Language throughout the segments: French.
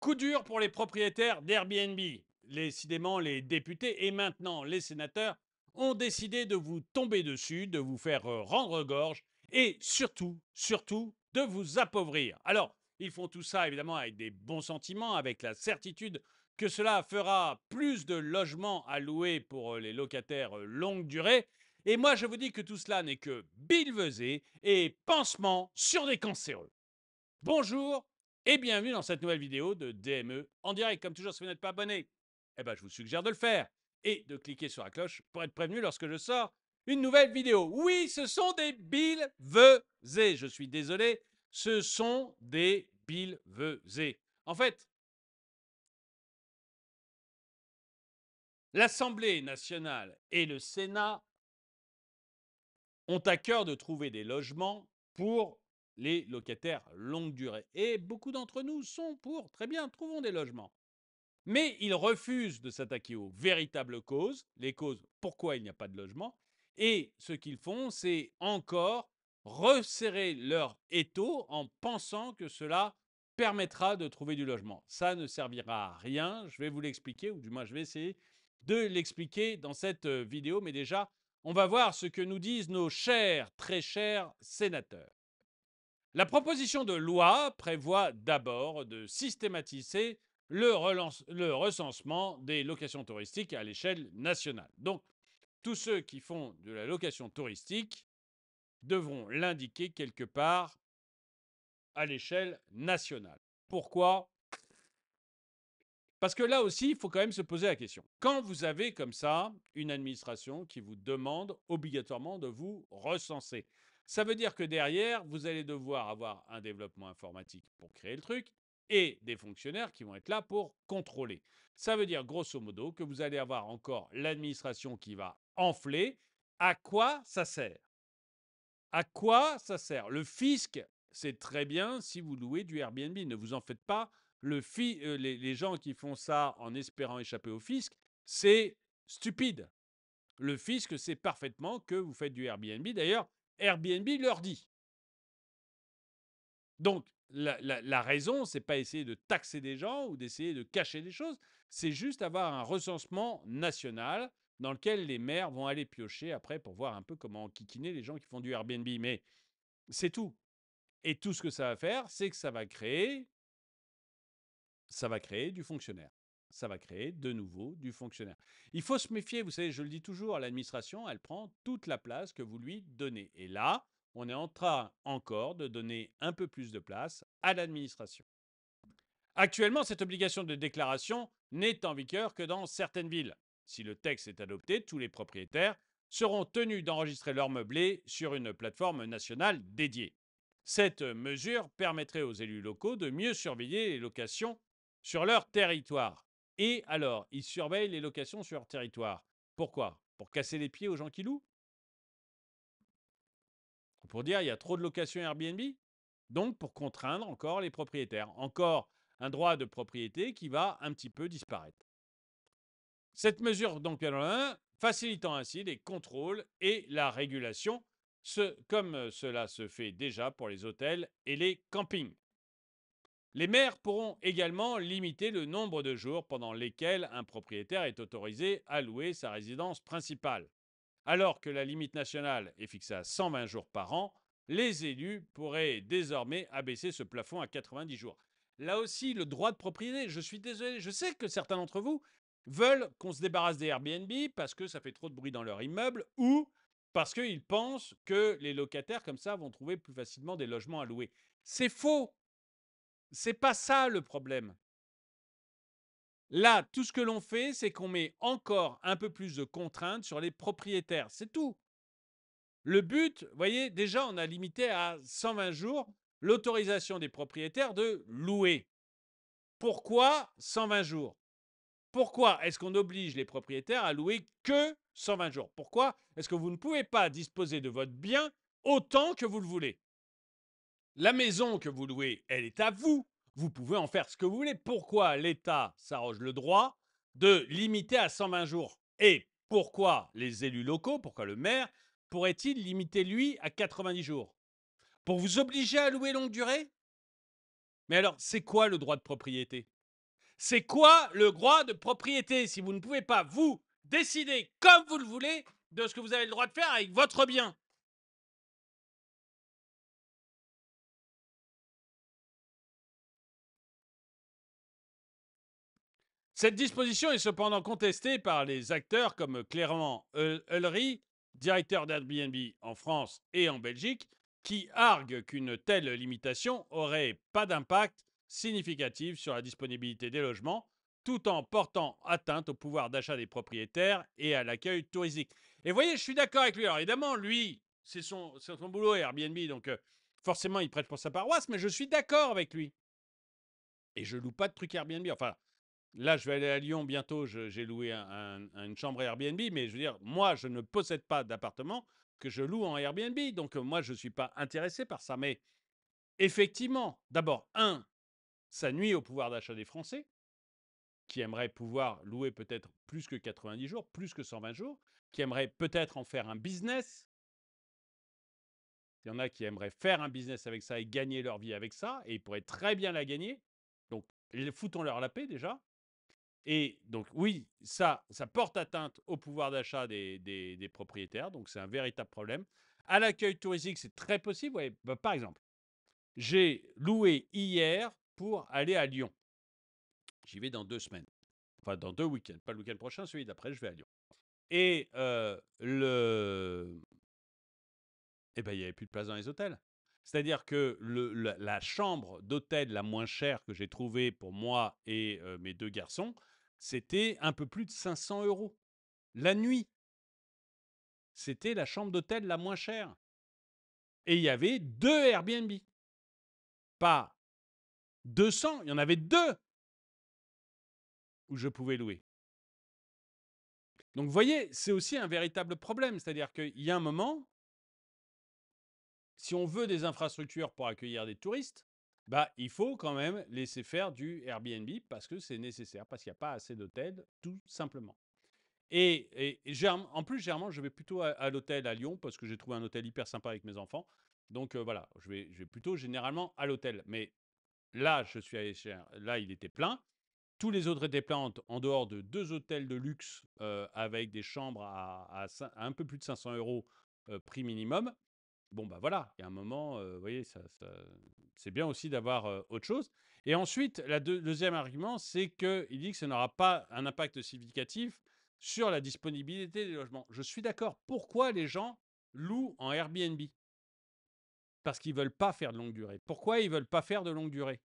Coup dur pour les propriétaires d'Airbnb. Décidément, les députés et maintenant les sénateurs ont décidé de vous tomber dessus, de vous faire euh, rendre gorge et surtout, surtout, de vous appauvrir. Alors, ils font tout ça évidemment avec des bons sentiments, avec la certitude que cela fera plus de logements à louer pour euh, les locataires euh, longue durée. Et moi, je vous dis que tout cela n'est que bilvesé et pansement sur des cancéreux. Bonjour et bienvenue dans cette nouvelle vidéo de DME en direct. Comme toujours, si vous n'êtes pas abonné, eh ben, je vous suggère de le faire et de cliquer sur la cloche pour être prévenu lorsque je sors une nouvelle vidéo. Oui, ce sont des bilvesés. Je suis désolé, ce sont des bilvesés. En fait, l'Assemblée nationale et le Sénat ont à cœur de trouver des logements pour les locataires longue durée. Et beaucoup d'entre nous sont pour, très bien, trouvons des logements. Mais ils refusent de s'attaquer aux véritables causes, les causes pourquoi il n'y a pas de logement. Et ce qu'ils font, c'est encore resserrer leur étau en pensant que cela permettra de trouver du logement. Ça ne servira à rien, je vais vous l'expliquer, ou du moins je vais essayer de l'expliquer dans cette vidéo, mais déjà, on va voir ce que nous disent nos chers, très chers sénateurs. La proposition de loi prévoit d'abord de systématiser le, recensement des locations touristiques à l'échelle nationale. Donc, tous ceux qui font de la location touristique devront l'indiquer quelque part à l'échelle nationale. Pourquoi Parce que là aussi, il faut quand même se poser la question. Quand vous avez comme ça une administration qui vous demande obligatoirement de vous recenser, ça veut dire que derrière, vous allez devoir avoir un développement informatique pour créer le truc et des fonctionnaires qui vont être là pour contrôler. Ça veut dire grosso modo que vous allez avoir encore l'administration qui va enfler. À quoi ça sert À quoi ça sert Le fisc, c'est très bien si vous louez du Airbnb. Ne vous en faites pas. Le euh, les, les gens qui font ça en espérant échapper au fisc, c'est stupide. Le fisc sait parfaitement que vous faites du Airbnb. D'ailleurs, Airbnb leur dit. Donc, la, raison, ce raison, c'est pas essayer de taxer des gens ou d'essayer de cacher des choses, c'est juste avoir un recensement national dans lequel les maires vont aller piocher après pour voir un peu comment kikiner les gens qui font du Airbnb. Mais c'est tout. Et tout ce que ça va faire, c'est que ça va créer, ça va créer du fonctionnaire ça va créer de nouveau du fonctionnaire. Il faut se méfier, vous savez, je le dis toujours, l'administration, elle prend toute la place que vous lui donnez. Et là, on est en train encore de donner un peu plus de place à l'administration. Actuellement, cette obligation de déclaration n'est en vigueur que dans certaines villes. Si le texte est adopté, tous les propriétaires seront tenus d'enregistrer leur meublés sur une plateforme nationale dédiée. Cette mesure permettrait aux élus locaux de mieux surveiller les locations sur leur territoire. Et alors, ils surveillent les locations sur leur territoire. Pourquoi Pour casser les pieds aux gens qui louent Pour dire il y a trop de locations Airbnb Donc pour contraindre encore les propriétaires. Encore un droit de propriété qui va un petit peu disparaître. Cette mesure, donc, facilitant ainsi les contrôles et la régulation, comme euh, cela se fait déjà pour les hôtels et les campings. Les maires pourront également limiter le nombre de jours pendant lesquels un propriétaire est autorisé à louer sa résidence principale. Alors que la limite nationale est fixée à 120 jours par an, les élus pourraient désormais abaisser ce plafond à 90 jours. Là aussi, le droit de propriété, je suis désolé, je sais que certains d'entre vous veulent qu'on se débarrasse des Airbnb parce que ça fait trop de bruit dans leur immeuble ou parce qu'ils pensent que les locataires comme ça vont trouver plus facilement des logements à louer. C'est faux c'est pas ça le problème. Là, tout ce que l'on fait, c'est qu'on met encore un peu plus de contraintes sur les propriétaires. C'est tout. Le but, vous voyez, déjà, on a limité à 120 jours l'autorisation des propriétaires de louer. Pourquoi 120 jours Pourquoi est-ce qu'on oblige les propriétaires à louer que 120 jours Pourquoi est-ce que vous ne pouvez pas disposer de votre bien autant que vous le voulez la maison que vous louez, elle est à vous. Vous pouvez en faire ce que vous voulez. Pourquoi l'État s'arroge le droit de limiter à 120 jours Et pourquoi les élus locaux, pourquoi le maire, pourrait-il limiter lui à 90 jours Pour vous obliger à louer longue durée Mais alors, c'est quoi le droit de propriété C'est quoi le droit de propriété si vous ne pouvez pas, vous, décider comme vous le voulez de ce que vous avez le droit de faire avec votre bien Cette disposition est cependant contestée par les acteurs comme clairement Ullery, directeur d'Airbnb en France et en Belgique, qui argue qu'une telle limitation aurait pas d'impact significatif sur la disponibilité des logements, tout en portant atteinte au pouvoir d'achat des propriétaires et à l'accueil touristique. Et voyez, je suis d'accord avec lui. Alors évidemment, lui, c'est son, son, boulot Airbnb, donc euh, forcément, il prête pour sa paroisse, mais je suis d'accord avec lui. Et je loue pas de trucs Airbnb. Enfin, Là, je vais aller à Lyon bientôt, j'ai loué une chambre Airbnb, mais je veux dire, moi, je ne possède pas d'appartement que je loue en Airbnb, donc euh, moi, je ne suis pas intéressé par ça. Mais effectivement, d'abord, un, ça nuit au pouvoir d'achat des Français, qui aimeraient pouvoir louer peut-être plus que 90 jours, plus que 120 jours, qui aimeraient peut-être en faire un business. Il y en a qui aimeraient faire un business avec ça et gagner leur vie avec ça, et ils pourraient très bien la gagner. Donc, foutons-leur la paix déjà. Et donc, oui, ça, ça porte atteinte au pouvoir d'achat des, propriétaires, donc c'est un véritable problème. À l'accueil touristique, c'est très possible. Bah, par exemple, j'ai loué hier pour aller à Lyon. J'y vais dans deux semaines. Enfin, dans deux week-ends. Pas le week-end prochain, celui d'après, je vais à Lyon. Et euh, le. Eh ben, il n'y avait plus de place dans les hôtels. C'est-à-dire que la, chambre d'hôtel la moins chère que j'ai trouvée pour moi et euh, mes deux garçons, c'était un peu plus de 500 euros. La nuit, c'était la chambre d'hôtel la moins chère. Et il y avait deux Airbnb. Pas 200, il y en avait deux où je pouvais louer. Donc vous voyez, c'est aussi un véritable problème. C'est-à-dire qu'il y a un moment, si on veut des infrastructures pour accueillir des touristes, bah, il faut quand même laisser faire du Airbnb parce que c'est nécessaire, parce qu'il n'y a pas assez d'hôtels, tout simplement. Et, en plus, généralement, je vais plutôt à, l'hôtel à Lyon parce que j'ai trouvé un hôtel hyper sympa avec mes enfants. Donc euh, voilà, je vais, je vais, plutôt généralement à l'hôtel. Mais là, je suis allé cher. là, il était plein. Tous les autres étaient pleins en dehors de deux hôtels de luxe euh, avec des chambres à, un peu plus de 500 euros euh, prix minimum. Bon, bah voilà, il y a un moment, vous voyez, ça, c'est bien aussi d'avoir autre chose. Et ensuite, le deuxième argument, c'est qu'il dit que ça n'aura pas un impact significatif sur la disponibilité des logements. Je suis d'accord. Pourquoi les gens louent en Airbnb Parce qu'ils ne veulent pas faire de longue durée. Pourquoi ils ne veulent pas faire de longue durée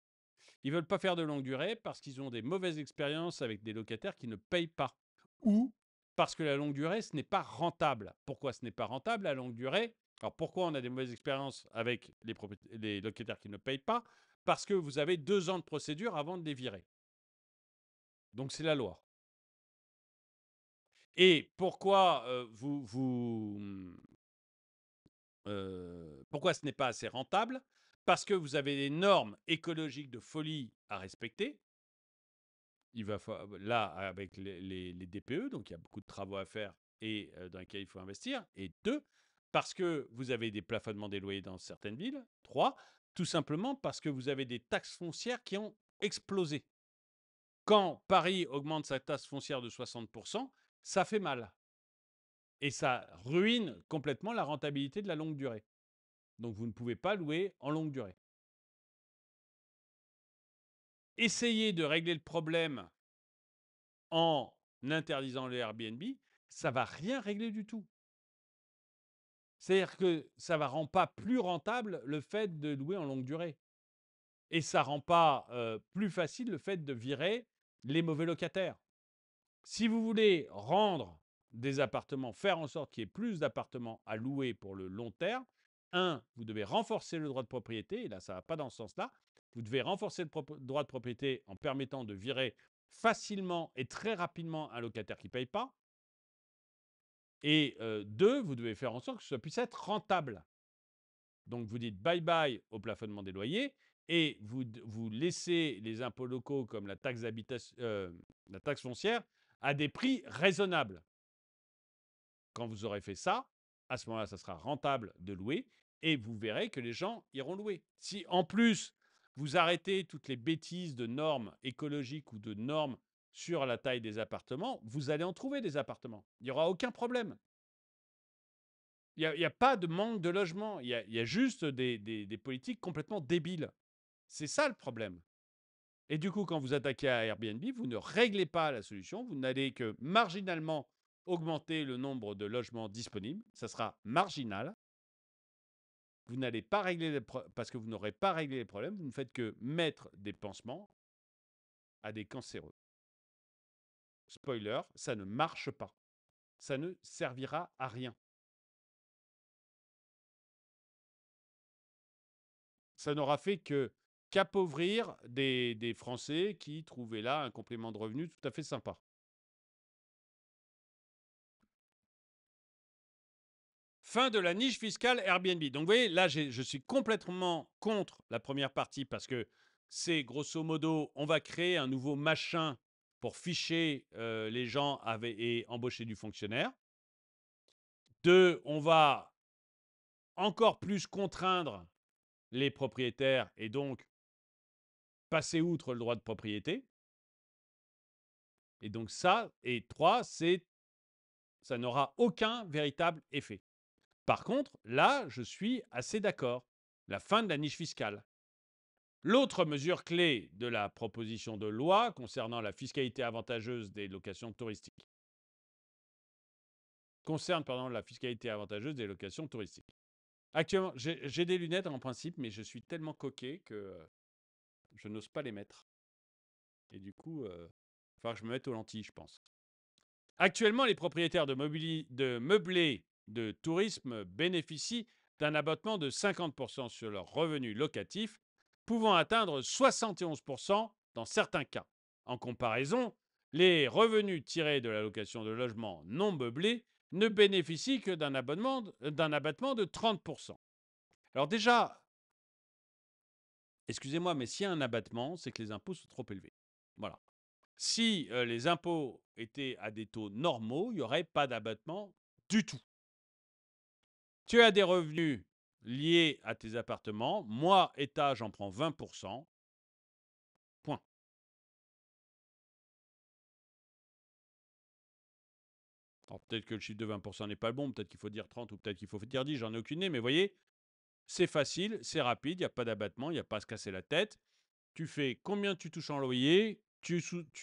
Ils ne veulent pas faire de longue durée parce qu'ils ont des mauvaises expériences avec des locataires qui ne payent pas. Ou parce que la longue durée, ce n'est pas rentable. Pourquoi ce n'est pas rentable La longue durée, alors pourquoi on a des mauvaises expériences avec les, locataires qui ne payent pas Parce que vous avez deux ans de procédure avant de les virer. Donc c'est la loi. Et pourquoi euh, vous, vous hmm, euh, pourquoi ce n'est pas assez rentable Parce que vous avez des normes écologiques de folie à respecter. Il va là avec les, DPE, donc il y a beaucoup de travaux à faire et euh, dans lesquels il faut investir. Et deux, parce que vous avez des plafonnements des loyers dans certaines villes. Trois, tout simplement parce que vous avez des taxes foncières qui ont explosé. Quand Paris augmente sa taxe foncière de 60%, ça fait mal. Et ça ruine complètement la rentabilité de la longue durée. Donc vous ne pouvez pas louer en longue durée. Essayer de régler le problème en interdisant les Airbnb, ça ne va rien régler du tout. C'est-à-dire que ça ne rend pas plus rentable le fait de louer en longue durée. Et ça ne rend pas plus facile le fait de virer les mauvais locataires. Si vous voulez rendre des appartements, faire en sorte qu'il y ait plus d'appartements à louer pour le long terme, un, vous devez renforcer le droit de propriété, et là ça ne va pas dans ce sens-là, vous devez renforcer le droit de propriété en permettant de virer facilement et très rapidement un locataire qui ne paye pas. Et deux, vous devez faire en sorte que ça puisse être rentable. Donc vous dites bye bye au plafonnement des loyers et vous, laissez les impôts locaux comme la taxe, euh, la taxe foncière à des prix raisonnables. Quand vous aurez fait ça, à ce moment-là, ça sera rentable de louer et vous verrez que les gens iront louer. Si en plus vous arrêtez toutes les bêtises de normes écologiques ou de normes sur la taille des appartements, vous allez en trouver des appartements. Il n'y aura aucun problème. Il n'y a, pas de manque de logement. Il y a, juste des, politiques complètement débiles. C'est ça le problème. Et du coup, quand vous attaquez à Airbnb, vous ne réglez pas la solution. Vous n'allez que marginalement augmenter le nombre de logements disponibles. Ça sera marginal. Vous n'allez pas régler les parce que vous n'aurez pas réglé les problèmes. Vous ne faites que mettre des pansements à des cancéreux. Spoiler, ça ne marche pas. Ça ne servira à rien. Ça n'aura fait que qu'appauvrir des, des Français qui trouvaient là un complément de revenu tout à fait sympa. Fin de la niche fiscale Airbnb. Donc vous voyez, là, je suis complètement contre la première partie parce que c'est grosso modo, on va créer un nouveau machin pour ficher les gens et embaucher du fonctionnaire. Deux, on va encore plus contraindre les propriétaires et donc passer outre le droit de propriété. Et donc ça, et trois, c'est ça n'aura aucun véritable effet. Par contre, là, je suis assez d'accord. La fin de la niche fiscale. L'autre mesure clé de la proposition de loi concernant la fiscalité avantageuse des locations touristiques concerne la fiscalité avantageuse des locations touristiques. Actuellement, j'ai des lunettes en principe, mais je suis tellement coquet que euh, je n'ose pas les mettre. Et du coup, euh, il va falloir que je me mette aux lentilles, je pense. Actuellement, les propriétaires de, de meublés de tourisme bénéficient d'un abattement de 50% sur leurs revenus locatifs pouvant atteindre 71% dans certains cas. En comparaison, les revenus tirés de la location de logements non meublés ne bénéficient que d'un euh, d'un abattement de 30%. Alors déjà, excusez-moi, mais s'il y a un abattement, c'est que les impôts sont trop élevés. Voilà. Si euh, les impôts étaient à des taux normaux, il n'y aurait pas d'abattement du tout. Tu as des revenus lié à tes appartements. Moi, État, j'en prends 20%. Point. Alors peut-être que le chiffre de 20% n'est pas bon, peut-être qu'il faut dire 30 ou peut-être qu'il faut dire 10, j'en ai aucune idée, mais voyez, c'est facile, c'est rapide, il n'y a pas d'abattement, il n'y a pas à se casser la tête. Tu fais combien tu touches en loyer, tu,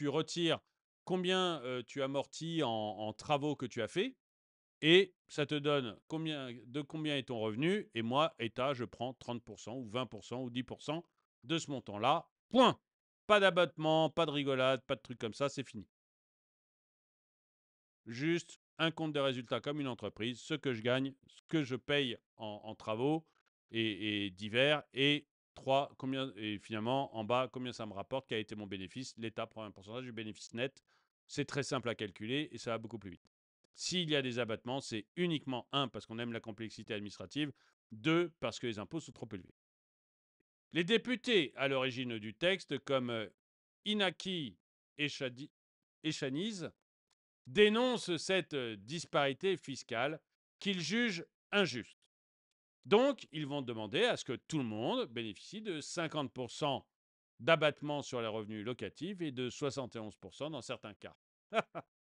retires combien euh, tu amortis en, en travaux que tu as fait, et ça te donne combien, de combien est ton revenu. Et moi, État, je prends 30% ou 20% ou 10% de ce montant-là. Point. Pas d'abattement, pas de rigolade, pas de trucs comme ça, c'est fini. Juste un compte de résultats comme une entreprise, ce que je gagne, ce que je paye en, travaux et, divers, et trois combien, et finalement, en bas, combien ça me rapporte, quel a été mon bénéfice. L'État prend un pourcentage du bénéfice net. C'est très simple à calculer et ça va beaucoup plus vite. S'il y a des abattements, c'est uniquement un parce qu'on aime la complexité administrative, deux parce que les impôts sont trop élevés. Les députés à l'origine du texte, comme euh, Inaki Chaniz, dénoncent cette euh, disparité fiscale qu'ils jugent injuste. Donc, ils vont demander à ce que tout le monde bénéficie de 50% d'abattement sur les revenus locatifs et de 71% dans certains cas.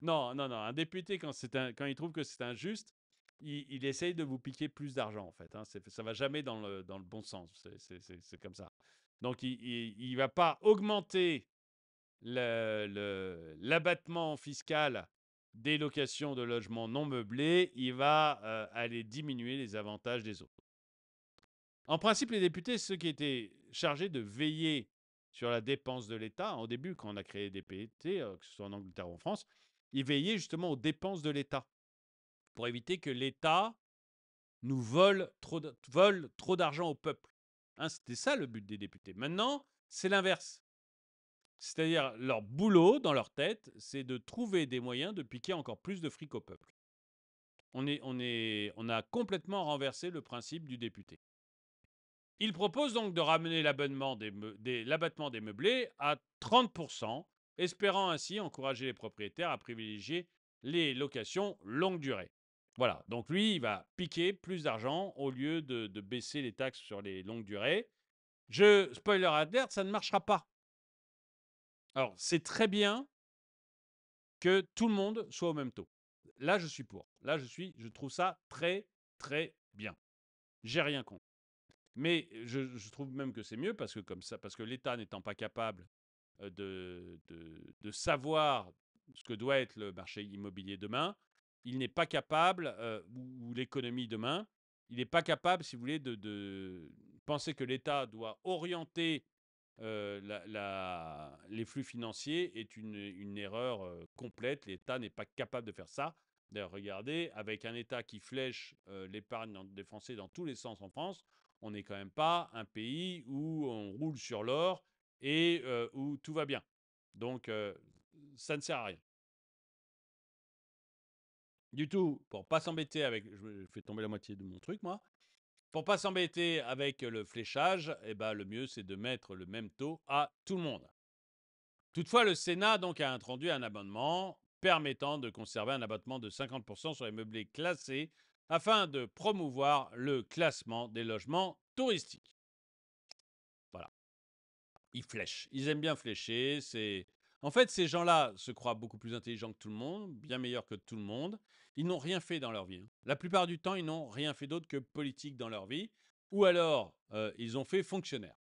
Non, non, non. Un député, quand, il trouve que c'est injuste, il, essaye de vous piquer plus d'argent, en fait. Hein. Ça va jamais dans le, bon sens. C'est comme ça. Donc, il ne va pas augmenter l'abattement fiscal des locations de logements non meublés. Il va euh, aller diminuer les avantages des autres. En principe, les députés, ceux qui étaient chargés de veiller sur la dépense de l'État, au début, quand on a créé des PET, euh, que ce soit en Angleterre ou en France, il veiller justement aux dépenses de l'État pour éviter que l'État nous vole trop, d'argent au peuple. Hein, c'était ça le but des députés. Maintenant, c'est l'inverse. C'est-à-dire, leur boulot dans leur tête, c'est de trouver des moyens de piquer encore plus de fric au peuple. On, a complètement renversé le principe du député. Il propose donc de ramener l'abattement des meublés à 30% espérant ainsi encourager les propriétaires à privilégier les locations longue durée. Voilà, donc lui, il va piquer plus d'argent au lieu de, baisser les taxes sur les longues durées. Je, spoiler alert, ça ne marchera pas. Alors, c'est très bien que tout le monde soit au même taux. Là, je suis pour. Là, je suis, je trouve ça très, très bien. J'ai rien contre. Mais je, je, trouve même que c'est mieux parce que comme ça, parce que l'État n'étant pas capable euh, de, de, savoir ce que doit être le marché immobilier demain, il n'est pas capable, euh, ou, l'économie demain, il n'est pas capable, si vous voulez, de, penser que l'État doit orienter euh, les flux financiers est une, erreur complète. L'État n'est pas capable de faire ça. D'ailleurs, regardez, avec un État qui flèche l'épargne des Français dans tous les sens en France, on n'est quand même pas un pays où on roule sur l'or et où tout va bien. Donc, ça ne sert à rien. Du tout, pour pas s'embêter avec. Je fais tomber la moitié de mon truc, moi. Pour pas s'embêter avec le fléchage, eh ben, le mieux, c'est de mettre le même taux à tout le monde. Toutefois, le Sénat donc, a introduit un abonnement permettant de conserver un abattement de 50% sur les meublés classés afin de promouvoir le classement des logements touristiques. Ils flèchent. Ils aiment bien flécher. C'est En fait, ces gens-là se croient beaucoup plus intelligents que tout le monde, bien meilleurs que tout le monde. Ils n'ont rien fait dans leur vie. Hein. La plupart du temps, ils n'ont rien fait d'autre que politique dans leur vie. Ou alors, euh, ils ont fait fonctionnaire.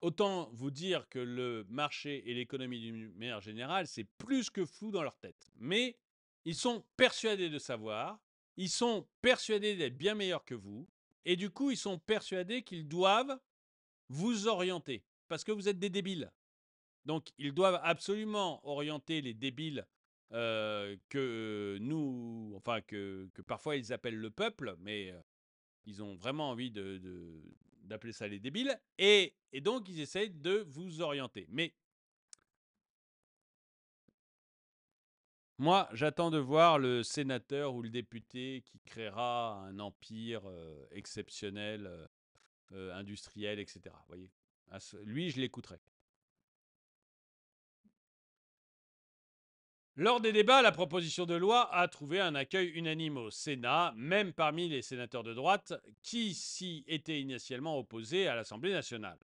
Autant vous dire que le marché et l'économie du manière général c'est plus que flou dans leur tête. Mais ils sont persuadés de savoir, ils sont persuadés d'être bien meilleurs que vous, et du coup, ils sont persuadés qu'ils doivent vous orienter, parce que vous êtes des débiles. Donc, ils doivent absolument orienter les débiles que nous, enfin, que, que, parfois ils appellent le peuple, mais ils ont vraiment envie d'appeler de, d'appeler ça les débiles. Et, donc, ils essayent de vous orienter. Mais Moi, j'attends de voir le sénateur ou le député qui créera un empire exceptionnel euh, industriel etc. Ah, lui, je l'écouterai. Lors des débats, la proposition de loi a trouvé un accueil unanime au Sénat, même parmi les sénateurs de droite qui s'y étaient initialement opposés à l'Assemblée nationale.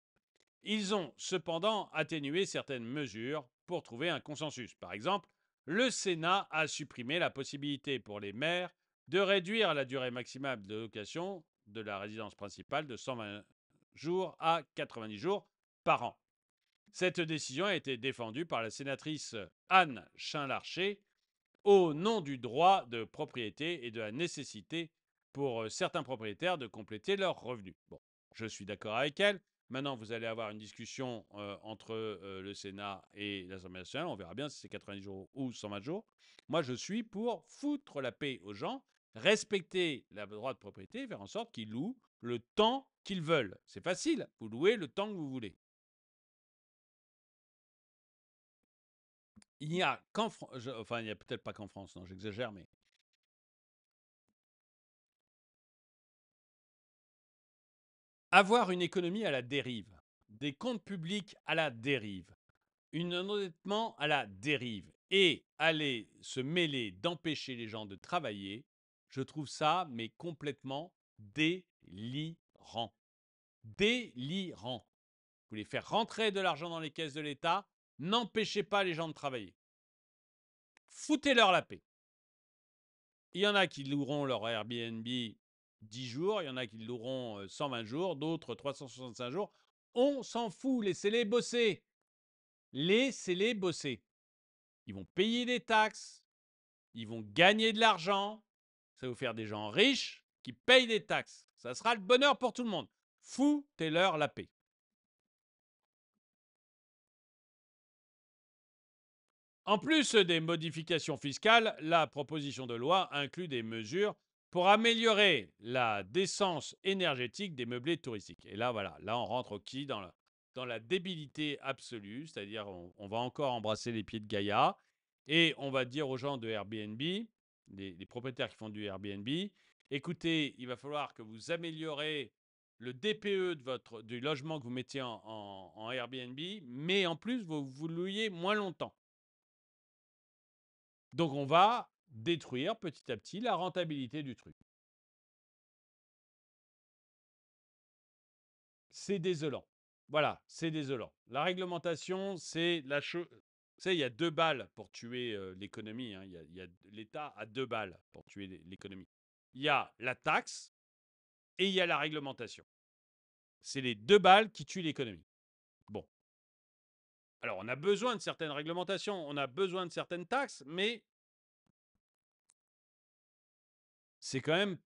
Ils ont cependant atténué certaines mesures pour trouver un consensus. Par exemple, le Sénat a supprimé la possibilité pour les maires de réduire la durée maximale de location de la résidence principale de 120 jours à 90 jours par an. Cette décision a été défendue par la sénatrice Anne chain au nom du droit de propriété et de la nécessité pour euh, certains propriétaires de compléter leurs revenus. Bon, je suis d'accord avec elle. Maintenant, vous allez avoir une discussion euh, entre euh, le Sénat et l'Assemblée nationale. On verra bien si c'est 90 jours ou 120 jours. Moi, je suis pour foutre la paix aux gens respecter le droit de propriété faire en sorte qu'ils louent le temps qu'ils veulent. C'est facile, vous louez le temps que vous voulez. Il n'y a enfin il n'y a peut-être pas qu'en France, non j'exagère, mais avoir une économie à la dérive, des comptes publics à la dérive, un endettement à la dérive et aller se mêler d'empêcher les gens de travailler, je trouve ça, mais complètement délirant. Délirant. Vous voulez faire rentrer de l'argent dans les caisses de l'État, n'empêchez pas les gens de travailler. Foutez-leur la paix. Il y en a qui loueront leur Airbnb 10 jours, il y en a qui loueront 120 jours, d'autres 365 jours. On s'en fout, laissez-les bosser. Laissez-les bosser. Ils vont payer des taxes, ils vont gagner de l'argent, ça va vous faire des gens riches qui payent des taxes. Ça sera le bonheur pour tout le monde. Foutez-leur la paix. En plus des modifications fiscales, la proposition de loi inclut des mesures pour améliorer la décence énergétique des meublés touristiques. Et là, voilà, là, on rentre qui dans la, débilité absolue, c'est-à-dire on, on, va encore embrasser les pieds de Gaïa et on va dire aux gens de Airbnb, les, propriétaires qui font du Airbnb, écoutez, il va falloir que vous améliorez le DPE de votre, du logement que vous mettez en, Airbnb, mais en plus, vous, vous louiez moins longtemps. Donc, on va détruire petit à petit la rentabilité du truc. C'est désolant. Voilà, c'est désolant. La réglementation, c'est la, chose... Vous savez, il y a deux balles pour tuer l'économie. Hein. L'État a, a deux balles pour tuer l'économie. Il y a la taxe et il y a la réglementation. C'est les deux balles qui tuent l'économie. Bon. Alors, on a besoin de certaines réglementations, on a besoin de certaines taxes, mais c'est quand même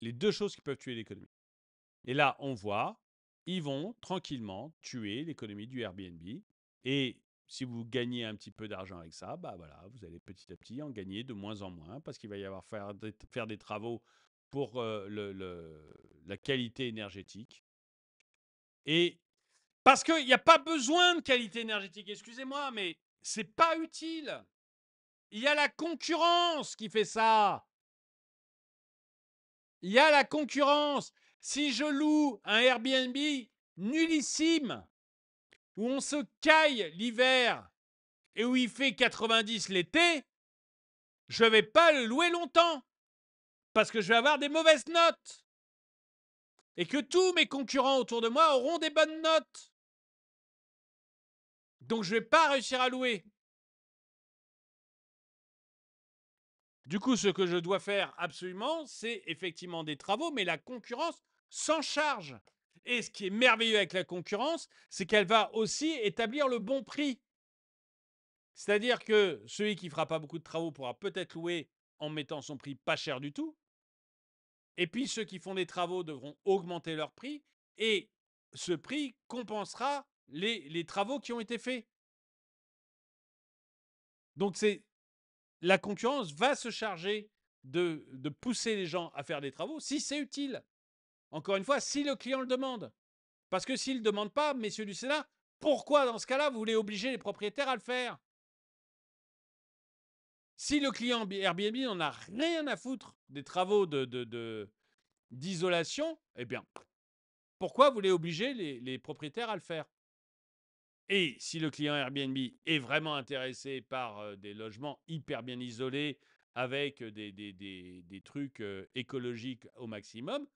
les deux choses qui peuvent tuer l'économie. Et là, on voit, ils vont tranquillement tuer l'économie du Airbnb. Et si vous gagnez un petit peu d'argent avec ça, bah voilà, vous allez petit à petit en gagner de moins en moins parce qu'il va y avoir faire des, faire des travaux pour euh, le, la qualité énergétique. Et parce qu'il n'y a pas besoin de qualité énergétique, excusez-moi, mais c'est pas utile. Il y a la concurrence qui fait ça. Il y a la concurrence. Si je loue un Airbnb nullissime, où on se caille l'hiver et où il fait 90 l'été, je vais pas le louer longtemps parce que je vais avoir des mauvaises notes et que tous mes concurrents autour de moi auront des bonnes notes. Donc je vais pas réussir à louer. Du coup, ce que je dois faire absolument, c'est effectivement des travaux, mais la concurrence s'en charge. Et ce qui est merveilleux avec la concurrence, c'est qu'elle va aussi établir le bon prix. C'est-à-dire que celui qui fera pas beaucoup de travaux pourra peut-être louer en mettant son prix pas cher du tout. Et puis ceux qui font des travaux devront augmenter leur prix et ce prix compensera les, travaux qui ont été faits. Donc c'est la concurrence va se charger de pousser les gens à faire des travaux si c'est utile. Encore une fois, si le client le demande. Parce que s'il ne demande pas, messieurs du Sénat, pourquoi dans ce cas-là, vous voulez obliger les propriétaires à le faire Si le client Airbnb n'en a rien à foutre des travaux d'isolation, de, eh bien, pourquoi vous voulez obliger les, propriétaires à le faire et si le client Airbnb est vraiment intéressé par euh, des logements hyper bien isolés, avec des, des trucs euh, écologiques au maximum,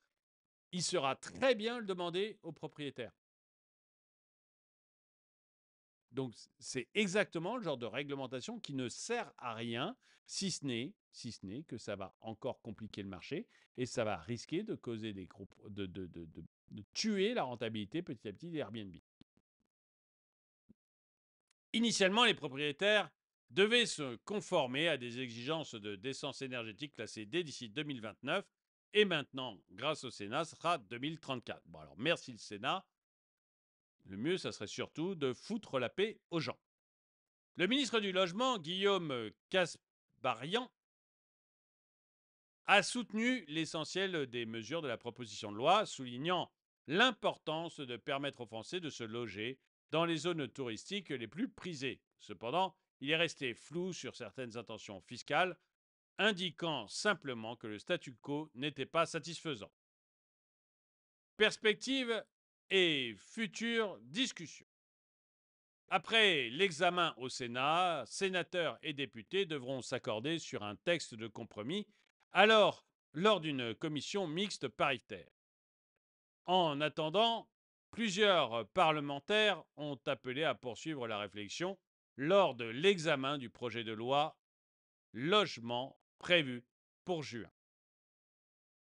il sera très bien le demander aux propriétaires. Donc c'est exactement le genre de réglementation qui ne sert à rien, si ce n'est que ça va encore compliquer le marché et ça va risquer de causer des groupes, de, tuer la rentabilité petit à petit des Airbnb. Initialement, les propriétaires devaient se conformer à des exigences de décence énergétique classées dès d'ici 2029 et maintenant, grâce au Sénat, sera 2034. Bon, alors merci le Sénat. Le mieux, ça serait surtout de foutre la paix aux gens. Le ministre du Logement, Guillaume Casbarian, a soutenu l'essentiel des mesures de la proposition de loi, soulignant l'importance de permettre aux Français de se loger dans les zones touristiques les plus prisées. Cependant, il est resté flou sur certaines intentions fiscales indiquant simplement que le statu quo n'était pas satisfaisant. Perspective et futures discussions. Après l'examen au Sénat, sénateurs et députés devront s'accorder sur un texte de compromis, alors lors d'une commission mixte paritaire. En attendant, plusieurs parlementaires ont appelé à poursuivre la réflexion lors de l'examen du projet de loi Logement Prévu pour juin.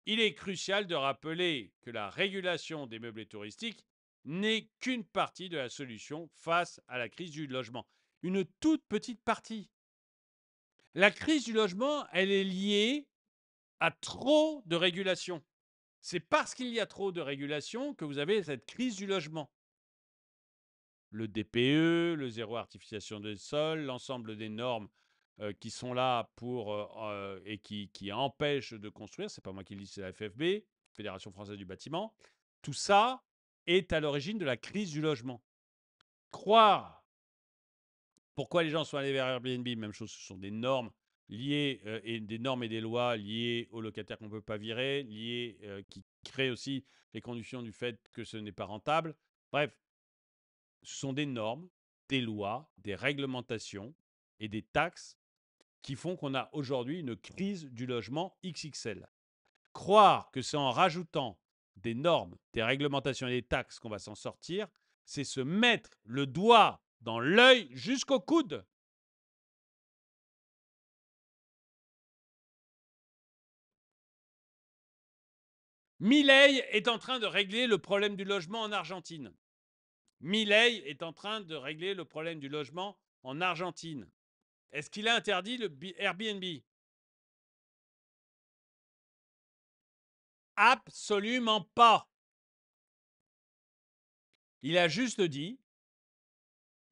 Il est crucial de rappeler que la régulation des meublés touristiques n'est qu'une partie de la solution face à la crise du logement. Une toute petite partie. La crise du logement, elle est liée à trop de régulation. C'est parce qu'il y a trop de régulation que vous avez cette crise du logement. Le DPE, le zéro artificialisation des sols, l'ensemble des normes euh, qui sont là pour euh, euh, et qui, qui, empêchent de construire, c'est pas moi qui le dis, c'est la FFB, Fédération française du bâtiment, tout ça est à l'origine de la crise du logement. Croire pourquoi les gens sont allés vers Airbnb, même chose, ce sont des normes liées et des normes et des lois liées aux locataires qu'on ne peut pas virer, liées qui créent aussi les conditions du fait que ce n'est pas rentable. Bref, ce sont des normes, des lois, des réglementations et des taxes qui font qu'on a aujourd'hui une crise du logement XXL. Croire que c'est en rajoutant des normes, des réglementations et des taxes qu'on va s'en sortir, c'est se mettre le doigt dans l'œil jusqu'au coude. Milei est en train de régler le problème du logement en Argentine. Milei est en train de régler le problème du logement en Argentine. Est-ce qu'il a interdit le Airbnb Absolument pas. Il a juste dit,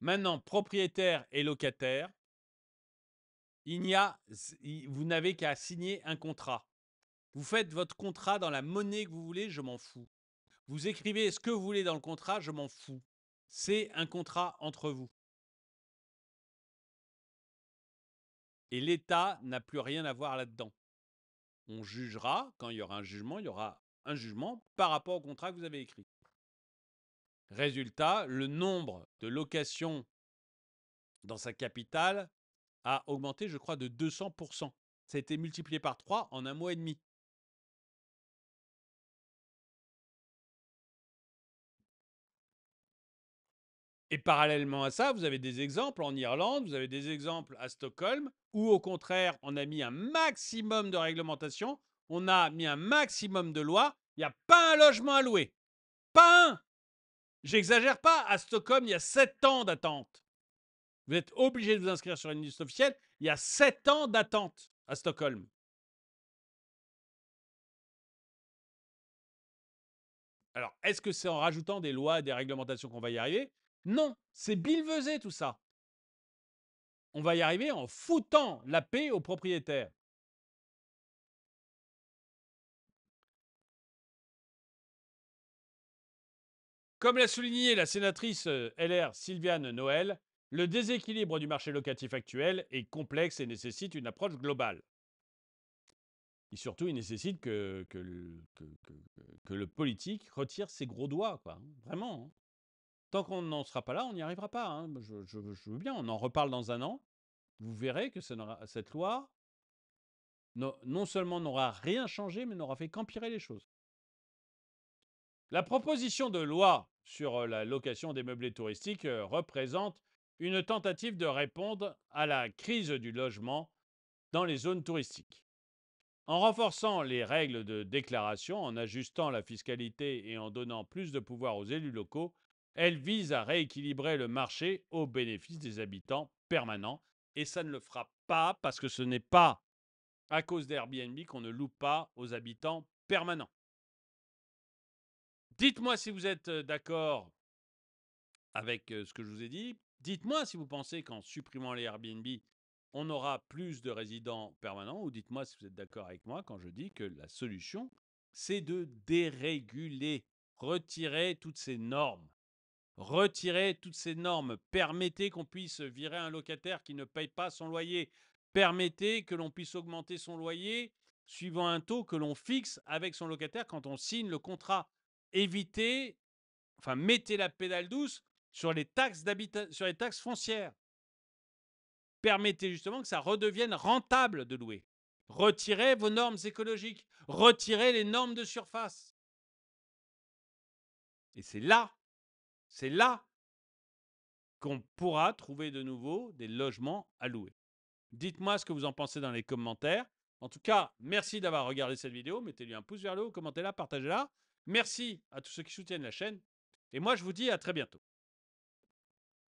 maintenant propriétaire et locataire, il n'y a, vous n'avez qu'à signer un contrat. Vous faites votre contrat dans la monnaie que vous voulez, je m'en fous. Vous écrivez ce que vous voulez dans le contrat, je m'en fous. C'est un contrat entre vous. Et l'État n'a plus rien à voir là-dedans. On jugera, quand il y aura un jugement, il y aura un jugement par rapport au contrat que vous avez écrit. Résultat, le nombre de locations dans sa capitale a augmenté, je crois, de 200%. Ça a été multiplié par 3 en un mois et demi. Et parallèlement à ça, vous avez des exemples en Irlande, vous avez des exemples à Stockholm, où au contraire, on a mis un maximum de réglementation, on a mis un maximum de lois, il n'y a pas un logement à louer. Pas un J'exagère pas, à Stockholm, il y a 7 ans d'attente. Vous êtes obligé de vous inscrire sur une liste officielle, il y a 7 ans d'attente à Stockholm. Alors, est-ce que c'est en rajoutant des lois et des réglementations qu'on va y arriver non, c'est bilvesé tout ça. On va y arriver en foutant la paix aux propriétaires. Comme l'a souligné la sénatrice euh, LR Sylviane Noël, le déséquilibre du marché locatif actuel est complexe et nécessite une approche globale. Et surtout, il nécessite que, le politique retire ses gros doigts, quoi. Hein, vraiment. Hein. Tant qu'on n'en sera pas là, on n'y arrivera pas. Hein. Bah, je, veux bien, on en reparle dans un an. Vous verrez que cette loi, non seulement n'aura rien changé, mais n'aura fait qu'empirer les choses. La proposition de loi sur la location des meublés touristiques représente une tentative de répondre à la crise du logement dans les zones touristiques. En renforçant les règles de déclaration, en ajustant la fiscalité et en donnant plus de pouvoir aux élus locaux, elle vise à rééquilibrer le marché au bénéfice des habitants permanents. Et ça ne le fera pas parce que ce n'est pas à cause d'Airbnb qu'on ne loue pas aux habitants permanents. Dites-moi si vous êtes d'accord avec ce que je vous ai dit. Dites-moi si vous pensez qu'en supprimant les Airbnb, on aura plus de résidents permanents. Ou dites-moi si vous êtes d'accord avec moi quand je dis que la solution, c'est de déréguler, retirer toutes ces normes. Retirez toutes ces normes. Permettez qu'on puisse virer un locataire qui ne paye pas son loyer. Permettez que l'on puisse augmenter son loyer suivant un taux que l'on fixe avec son locataire quand on signe le contrat. Évitez, enfin, mettez la pédale douce sur les taxes, sur les taxes foncières. Permettez justement que ça redevienne rentable de louer. Retirez vos normes écologiques, retirez les normes de surface. Et c'est là c'est là qu'on pourra trouver de nouveau des logements à louer. Dites-moi ce que vous en pensez dans les commentaires. En tout cas, merci d'avoir regardé cette vidéo. Mettez-lui un pouce vers le haut, commentez-la, partagez-la. Merci à tous ceux qui soutiennent la chaîne. Et moi, je vous dis à très bientôt.